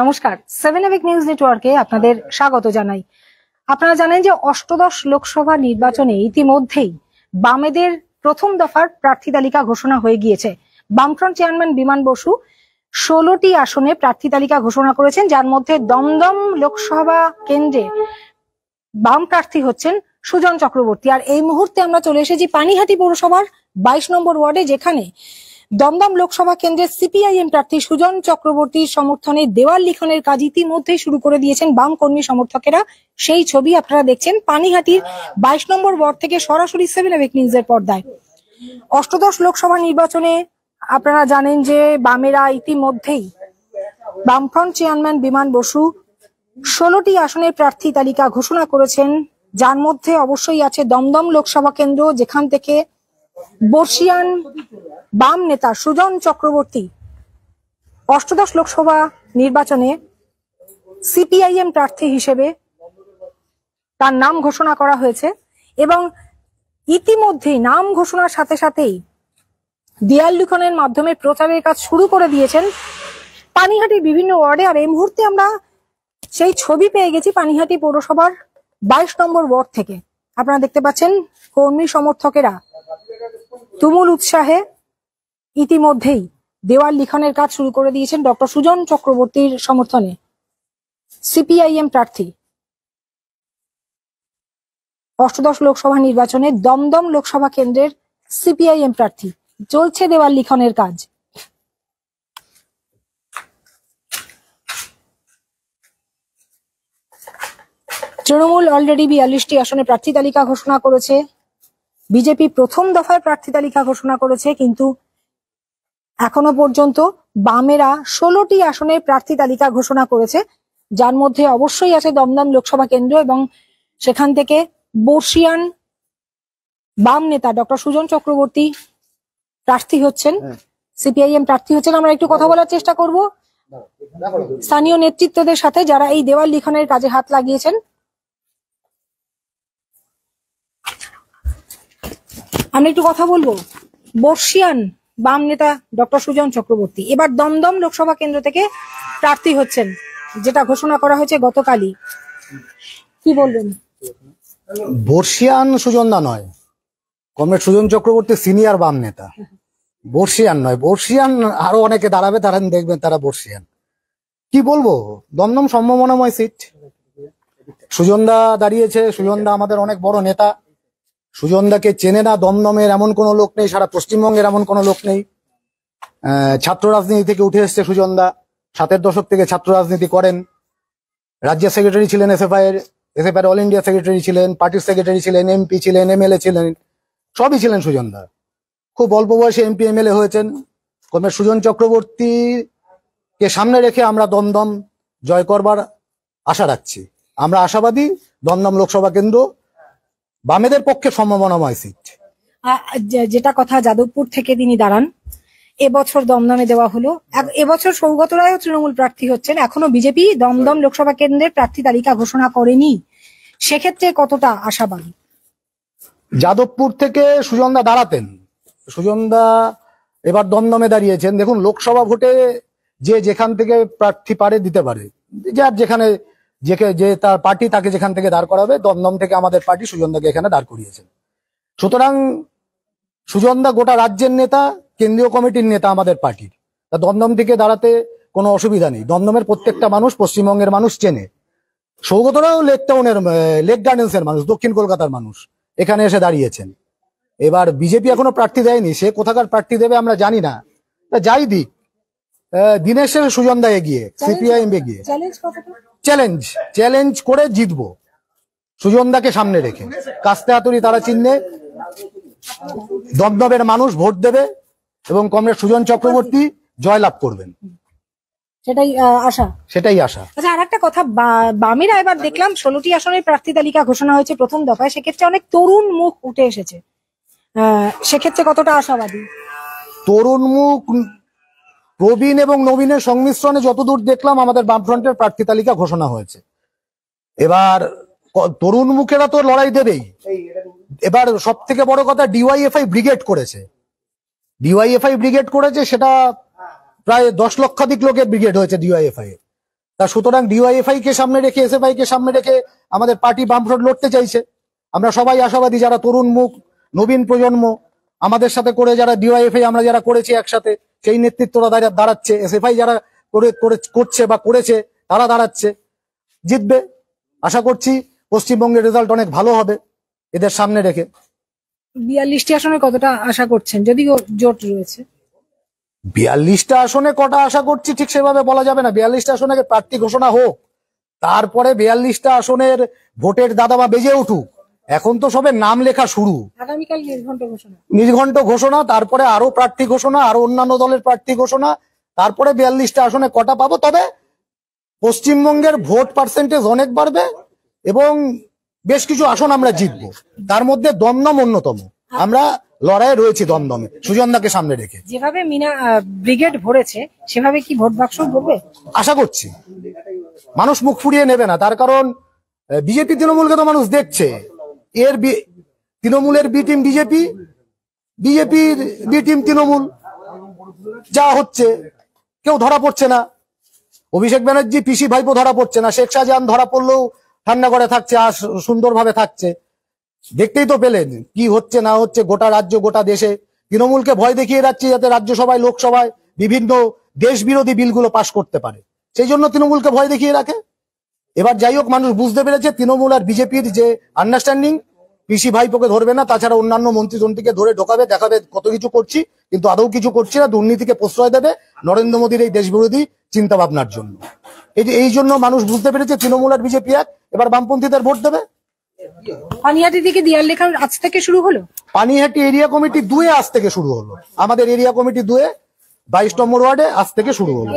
নমস্কার seven এভিক news নেটওয়ার্কে আপনাদের স্বাগত জানাই আপনারা জানেন যে অষ্টদশ লোকসভা নির্বাচনে ইতিমধ্যেই বামেদের প্রথম দফার প্রার্থী তালিকা ঘোষণা হয়ে গিয়েছে বামফ্রন্ট চেয়ারম্যান বিমান বসু ষোলোটি আসনে প্রার্থী তালিকা ঘোষণা করেছেন যার মধ্যে দমদম লোকসভা কেন্দ্রে বাম প্রার্থী হচ্ছেন সুজন চক্রবর্তী আর এই মুহূর্তে আমরা চলে এসেছি পানিহাটি পৌরসভার বাইশ নম্বর ওয়ার্ডে যেখানে দমদম লোকসভা কেন্দ্রের সিপিআইএম প্রার্থী সুজন চক্রবর্তীর সমর্থনে দেওয়াল লিখনের কাজ ইতিমধ্যেই শুরু করে দিয়েছেন বাম কর্মী সমর্থকেরা সেই ছবি আপনারা দেখছেন পানিহাটির বাইশ নম্বর ওয়ার্ড থেকে সরাসরি সেভেন এভেক নিউজের পর্দায় অষ্টদশ লোকসভা নির্বাচনে আপনারা জানেন যে বামেরা ইতিমধ্যেই বামফ্রন্ট চেয়ারম্যান বিমান বসু ষোলোটি আসনের প্রার্থী তালিকা ঘোষণা করেছেন যার মধ্যে অবশ্যই আছে দমদম লোকসভা কেন্দ্র যেখান থেকে বর্ষিয়ান বাম নেতা সুজন চক্রবর্তী অষ্টদশ লোকসভা নির্বাচনে সিপিআইএম প্রার্থী হিসেবে তার নাম ঘোষণা করা হয়েছে এবং ইতিমধ্যেই নাম ঘোষণার সাথে সাথেই দিয়াল লিখনের মাধ্যমে প্রচারের কাজ শুরু করে দিয়েছেন পানিহাটির বিভিন্ন ওয়ার্ডে আর এই মুহূর্তে আমরা সেই ছবি পেয়ে গেছি পানিহাটি পৌরসভার বাইশ নম্বর ওয়ার্ড থেকে আপনারা দেখতে পাচ্ছেন কর্মী সমর্থকেরা তুমুল উৎসাহে ইতিমধ্যেই দেওয়াল লিখনের কাজ শুরু করে দিয়েছেন ডক্টর সুজন চক্রবর্তীর সমর্থনে সিপিআইএম প্রার্থী অষ্টদশ লোকসভা নির্বাচনে দমদম লোকসভা কেন্দ্রের সিপিআইএম প্রার্থী চলছে দেওয়াল লিখনের কাজ তৃণমূল অলরেডি বিয়াল্লিশটি আসনে প্রার্থী তালিকা ঘোষণা করেছে বিজেপি প্রথম দফায় প্রার্থী তালিকা ঘোষণা করেছে কিন্তু এখনো পর্যন্ত বামেরা ষোলোটি আসনের প্রার্থী তালিকা ঘোষণা করেছে যার মধ্যে অবশ্যই আছে দমদম লোকসভা কেন্দ্র এবং সেখান থেকে বর্ষিয়ান বাম নেতা ডক্টর সুজন চক্রবর্তী প্রার্থী হচ্ছেন হ্যাঁ। সিপিআইএম প্রার্থী হচ্ছেন আমরা একটু কথা বলার চেষ্টা করব স্থানীয় নেতৃত্বদের সাথে যারা এই দেওয়াল লিখনের কাজে হাত লাগিয়েছেন আমি একটু কথা বলবো বর্ষিয়ান বাম নেতা ডক্টর সুজন চক্রবর্তী এবার দমদম লোকসভা কেন্দ্র থেকে প্রার্থী হচ্ছেন যেটা ঘোষণা করা হয়েছে গতকালই কি বলবেন বর্ষিয়ান সুজনদা নয় কমরেড সুজন চক্রবর্তী সিনিয়র বাম নেতা বর্ষিয়ান নয় বর্ষিয়ান আরো অনেকে দাঁড়াবে তারা দেখবেন তারা বর্ষিয়ান কি বলবো দমদম সম্ভাবনাময় সিট সুজনদা দাঁড়িয়েছে সুজনদা আমাদের অনেক বড় নেতা সুজনদাকে চেনে না দমদমের এমন কোনো লোক নেই সারা পশ্চিমবঙ্গের এমন কোনো লোক নেই ছাত্র রাজনীতি থেকে উঠে এসছে সুজনদা সাতের দশক থেকে ছাত্র রাজনীতি করেন রাজ্যের সেক্রেটারি ছিলেন এসএফআই এর এসএফআই অল ইন্ডিয়া সেক্রেটারি ছিলেন পার্টির সেক্রেটারি ছিলেন এমপি ছিলেন এমএলএ ছিলেন সবই ছিলেন সুজনদা খুব অল্প বয়সে এমপি এমএলএ হয়েছেন কমে সুজন চক্রবর্তীকে সামনে রেখে আমরা দমদম জয় করবার আশা রাখছি আমরা আশাবাদী দমদম লোকসভা কেন্দ্র বামেদের পক্ষে সম্ভাবনাময় সিট যেটা কথা যাদবপুর থেকে তিনি দাঁড়ান এবছর দমদমে দেওয়া হলো এবছর সৌগত রায়ও তৃণমূল প্রার্থী হচ্ছেন এখনো বিজেপি দমদম লোকসভা কেন্দ্রের প্রার্থী তালিকা ঘোষণা করেনি সেক্ষেত্রে কতটা আশাবাদী যাদবপুর থেকে সুজনদা দাঁড়াতেন সুজনদা এবার দমদমে দাঁড়িয়েছেন দেখুন লোকসভা ভোটে যে যেখান থেকে প্রার্থী পারে দিতে পারে যার যেখানে যে যে তার পার্টি তাকে যেখান থেকে দাঁড় করাবে দমদম থেকে আমাদের পার্টি সুজনদাকে এখানে দাঁড় করিয়েছেন সুতরাং সুজনদা গোটা রাজ্যের নেতা কেন্দ্রীয় কমিটির নেতা আমাদের পার্টির তা দমদম থেকে দাঁড়াতে কোনো অসুবিধা নেই দমদমের প্রত্যেকটা মানুষ পশ্চিমবঙ্গের মানুষ চেনে সৌগতরাও লেক টাউনের লেক এর মানুষ দক্ষিণ কলকাতার মানুষ এখানে এসে দাঁড়িয়েছেন এবার বিজেপি এখনো প্রার্থী দেয়নি সে কোথাকার প্রার্থী দেবে আমরা জানি না তা যাই দিক দিনেশের সুজনদা এগিয়ে সিপিআইএম এগিয়ে চ্যালেঞ্জ চ্যালেঞ্জ করে জিতব সুজনদাকে সামনে রেখে কাস্তে হাতুরি তারা চিহ্নে দমদমের মানুষ ভোট দেবে এবং কমরেড সুজন চক্রবর্তী জয়লাভ করবেন সেটাই আশা সেটাই আশা আচ্ছা আর একটা কথা এবার দেখলাম ষোলোটি প্রার্থী তালিকা ঘোষণা হয়েছে প্রথম দফায় সেক্ষেত্রে অনেক তরুণ মুখ উঠে এসেছে সেক্ষেত্রে কতটা আশাবাদী তরুণ মুখ প্রবীণ এবং নবীনের সংমিশ্রণে যতদূর দেখলাম আমাদের বামফ্রন্টের প্রার্থী তালিকা ঘোষণা হয়েছে এবার তরুণ মুখেরা তো লড়াই দেবেই এবার সব থেকে বড় কথা ডিওয়াইএফআই ব্রিগেড করেছে ডিওয়াইএফআই ব্রিগেড করেছে সেটা প্রায় দশ লক্ষাধিক লোকের ব্রিগেড হয়েছে ডিওয়াইএফআই তা সুতরাং ডিওয়াইএফআই কে সামনে রেখে এস এফআই কে সামনে রেখে আমাদের পার্টি বামফ্রন্ট লড়তে চাইছে আমরা সবাই আশাবাদী যারা তরুণ মুখ নবীন প্রজন্ম আমাদের সাথে করে যারা ডিওয়াইএফআই আমরা যারা করেছি একসাথে সেই নেতৃত্বরা দাঁড়াচ্ছে এসএফআই যারা করে করছে বা করেছে তারা দাঁড়াচ্ছে জিতবে আশা করছি পশ্চিমবঙ্গের রেজাল্ট অনেক ভালো হবে এদের সামনে রেখে বিয়াল্লিশটি আসনে কতটা আশা করছেন যদিও জোট রয়েছে বিয়াল্লিশটা আসনে কটা আশা করছি ঠিক সেভাবে বলা যাবে না বিয়াল্লিশটা আসনে প্রার্থী ঘোষণা হোক তারপরে বিয়াল্লিশটা আসনের ভোটের দাদা বা বেজে উঠুক এখন তো সবে নাম লেখা শুরু নির্ঘণ্ট ঘোষণা তারপরে আরো প্রার্থী ঘোষণা আরো অন্যান্য দলের প্রার্থী ঘোষণা তারপরে বিয়াল্লিশটা আসনে কটা পাবো তবে পশ্চিমবঙ্গের ভোট পার্সেন্টেজ অনেক বাড়বে এবং বেশ কিছু আসন আমরা জিতব তার মধ্যে দমদম অন্যতম আমরা লড়াই রয়েছি দমদমে সুজনদাকে সামনে রেখে যেভাবে মিনা ব্রিগেড ভরেছে সেভাবে কি ভোট বাক্স ভরবে আশা করছি মানুষ মুখ ফুরিয়ে নেবে না তার কারণ বিজেপি তৃণমূলকে তো মানুষ দেখছে এর তৃণমূলের বি টিম বিজেপি বিজেপির বি টিম তৃণমূল যা হচ্ছে কেউ ধরা পড়ছে না অভিষেক ব্যানার্জি পিসি ভাইপো ধরা পড়ছে না শেখ শাহজাহান ধরা পড়লেও ঠান্ডা থাকছে আর সুন্দরভাবে থাকছে দেখতেই তো পেলেন কি হচ্ছে না হচ্ছে গোটা রাজ্য গোটা দেশে তৃণমূলকে ভয় দেখিয়ে যাচ্ছে যাতে রাজ্যসভায় লোকসভায় বিভিন্ন দেশ বিরোধী বিলগুলো পাশ করতে পারে সেই জন্য তৃণমূলকে ভয় দেখিয়ে রাখে এবার যাই হোক মানুষ বুঝতে পেরেছে তৃণমূল আর বিজেপির যে আন্ডারস্ট্যান্ডিং কৃষি ভাইপোকে ধরবে না তাছাড়া অন্যান্য মন্ত্রীজনটিকে ধরে ঢোকাবে দেখাবে কত কিছু করছি কিন্তু আদৌ কিছু করছি না দুর্নীতিকে প্রশ্রয় দেবে নরেন্দ্র মোদীর এই দেশবিরোধী চিন্তা ভাবনার জন্য এই যে এই জন্য মানুষ বুঝতে পেরেছে তৃণমূল আর বিজেপি এক এবার বামপন্থীদের ভোট দেবে পানিহাটি লেখা আজ থেকে শুরু হলো পানিহাটি এরিয়া কমিটি দুয়ে আজ থেকে শুরু হলো আমাদের এরিয়া কমিটি দুয়ে বাইশ নম্বর ওয়ার্ডে আজ থেকে শুরু হলো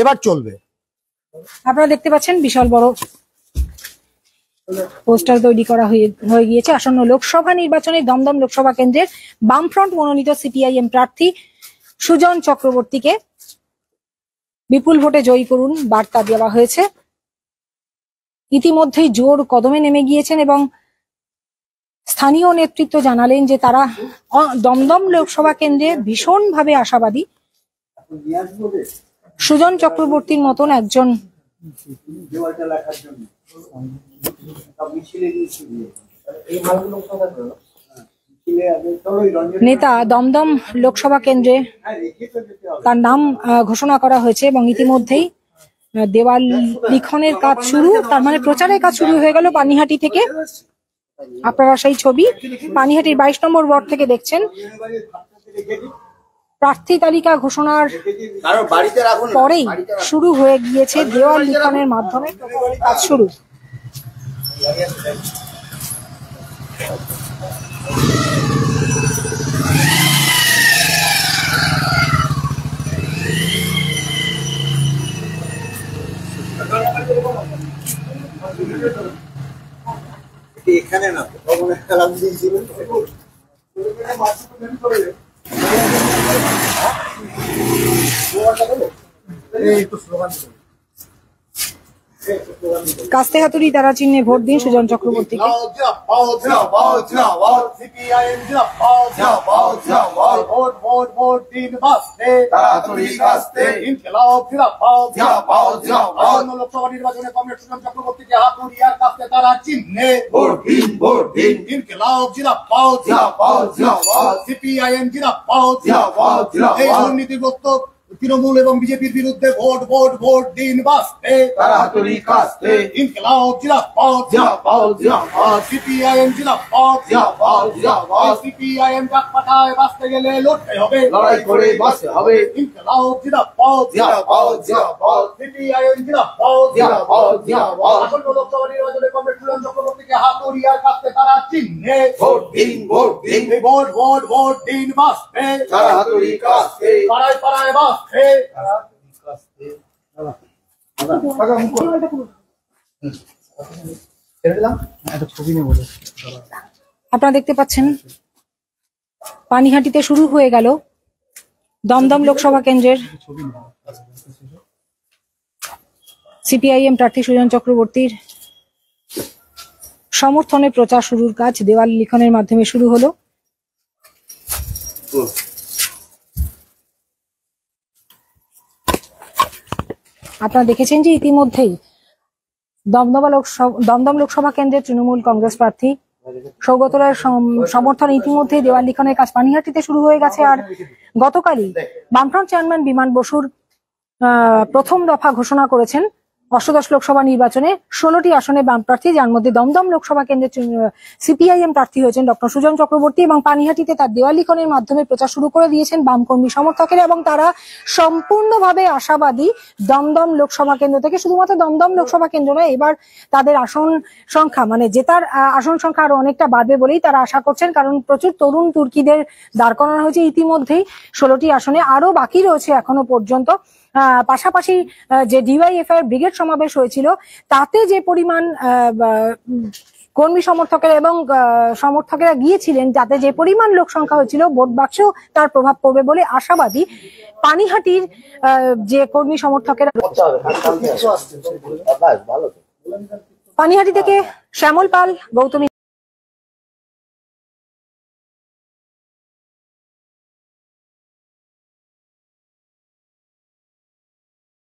এবার চলবে আপনারা দেখতে পাচ্ছেন বিশাল বড় পোস্টার তৈরি করা হয়ে গিয়েছে আসন্ন লোকসভা নির্বাচনে দমদম লোকসভা কেন্দ্রের বামফ্রন্ট মনোনীত সিপিআইএম প্রার্থী সুজন চক্রবর্তীকে বিপুল ভোটে জয়ী করুন বার্তা দেওয়া হয়েছে ইতিমধ্যেই জোর কদমে নেমে গিয়েছেন এবং স্থানীয় নেতৃত্ব জানালেন যে তারা দমদম লোকসভা কেন্দ্রে ভীষণভাবে আশাবাদী সুজন চক্রবর্তীর মতন একজন হ্যাঁ, নেতা দমদম লোকসভা কেন্দ্রে হ্যাঁ, তার নাম ঘোষণা করা হয়েছে এবং ইতিমধ্যেই দেওয়াল লিখনের কাজ শুরু তার মানে প্রচারের কাজ শুরু হয়ে গেল পানিহাটি থেকে আপনারা সেই ছবি পানিহাটির বাইশ নম্বর ওয়ার্ড থেকে দেখছেন প্রার্থী তালিকা ঘোষণার পরেই শুরু হয়ে গিয়েছে দেওয়াল লিখনের মাধ্যমে কাজ শুরু এখানে না ভবনের খেলা দিয়েছিল কাস্তে হাতুরি তারা চিহ্নে ভোট দিন সুজন চক্রবর্তীকে তারা চিহ্নে ভোট দিন ভোট দিন ইনকিলাব জিরা পাও জিরা পাও জিরা সিপিআইএম জিরা পাও জিরা পাও জিরা এই দুর্নীতিগ্রস্ত তৃণমূল এবং বিজেপির বিরুদ্ধে ভোট ভোট ভোট দিন বাঁচতে তাড়াতাড়ি কাস্তে ইনকলাব জিলাপাত জিলাপাত জিলাপাত সিপিআইএম জিলাপাত জিলাপাত জিলাপাত সিপিআইএম ডাক পাঠায় বাঁচতে গেলে লড়তে হবে লড়াই করে হবে ইনকলাব সিপিআইএম লোকসভা নির্বাচনে চক্রবর্তীকে তারা চিহ্নে ভোট দিন ভোট দিন ভোট ভোট ভোট দিন বাসতে তারা হাতুরি কাস্তে পাড়ায় পাড়ায় আপনারা দেখতে পাচ্ছেন পানিহাটিতে শুরু হয়ে গেল দমদম লোকসভা কেন্দ্রের সিপিআইএম প্রার্থী সুজন চক্রবর্তীর সমর্থনে প্রচার শুরুর কাজ দেওয়াল লিখনের মাধ্যমে শুরু হলো আপনারা দেখেছেন যে ইতিমধ্যেই দমদমা লোকসভা দমদম লোকসভা কেন্দ্রের তৃণমূল কংগ্রেস প্রার্থী সৌগত রায়ের সমর্থন ইতিমধ্যেই দেওয়াল লিখনের কাজ পানিহাটিতে শুরু হয়ে গেছে আর গতকালই বামফ্রন্ট চেয়ারম্যান বিমান বসুর প্রথম দফা ঘোষণা করেছেন অষ্টদশ লোকসভা নির্বাচনে ষোলোটি আসনে বাম প্রার্থী যার মধ্যে দমদম লোকসভা কেন্দ্রে সিপিআইএম প্রার্থী হয়েছেন ডক্টর সুজন চক্রবর্তী এবং পানিহাটিতে তার দেওয়ালিখনের মাধ্যমে প্রচার শুরু করে দিয়েছেন বাম কর্মী সমর্থকেরা এবং তারা সম্পূর্ণভাবে আশাবাদী দমদম লোকসভা কেন্দ্র থেকে শুধুমাত্র দমদম লোকসভা কেন্দ্র নয় এবার তাদের আসন সংখ্যা মানে জেতার আসন সংখ্যা আরো অনেকটা বাড়বে বলেই তারা আশা করছেন কারণ প্রচুর তরুণ তুর্কিদের দাঁড় করানো হয়েছে ইতিমধ্যেই ষোলোটি আসনে আরো বাকি রয়েছে এখনো পর্যন্ত পাশাপাশি যে ডিওয়াইএফআই ব্রিগেড সমাবেশ হয়েছিল তাতে যে পরিমাণ কর্মী সমর্থকেরা এবং সমর্থকেরা গিয়েছিলেন যাতে যে পরিমাণ লোক সংখ্যা হয়েছিল ভোট বাক্সেও তার প্রভাব পড়বে বলে আশাবাদী পানিহাটির যে কর্মী সমর্থকেরা পানিহাটি থেকে শ্যামল পাল গৌতমী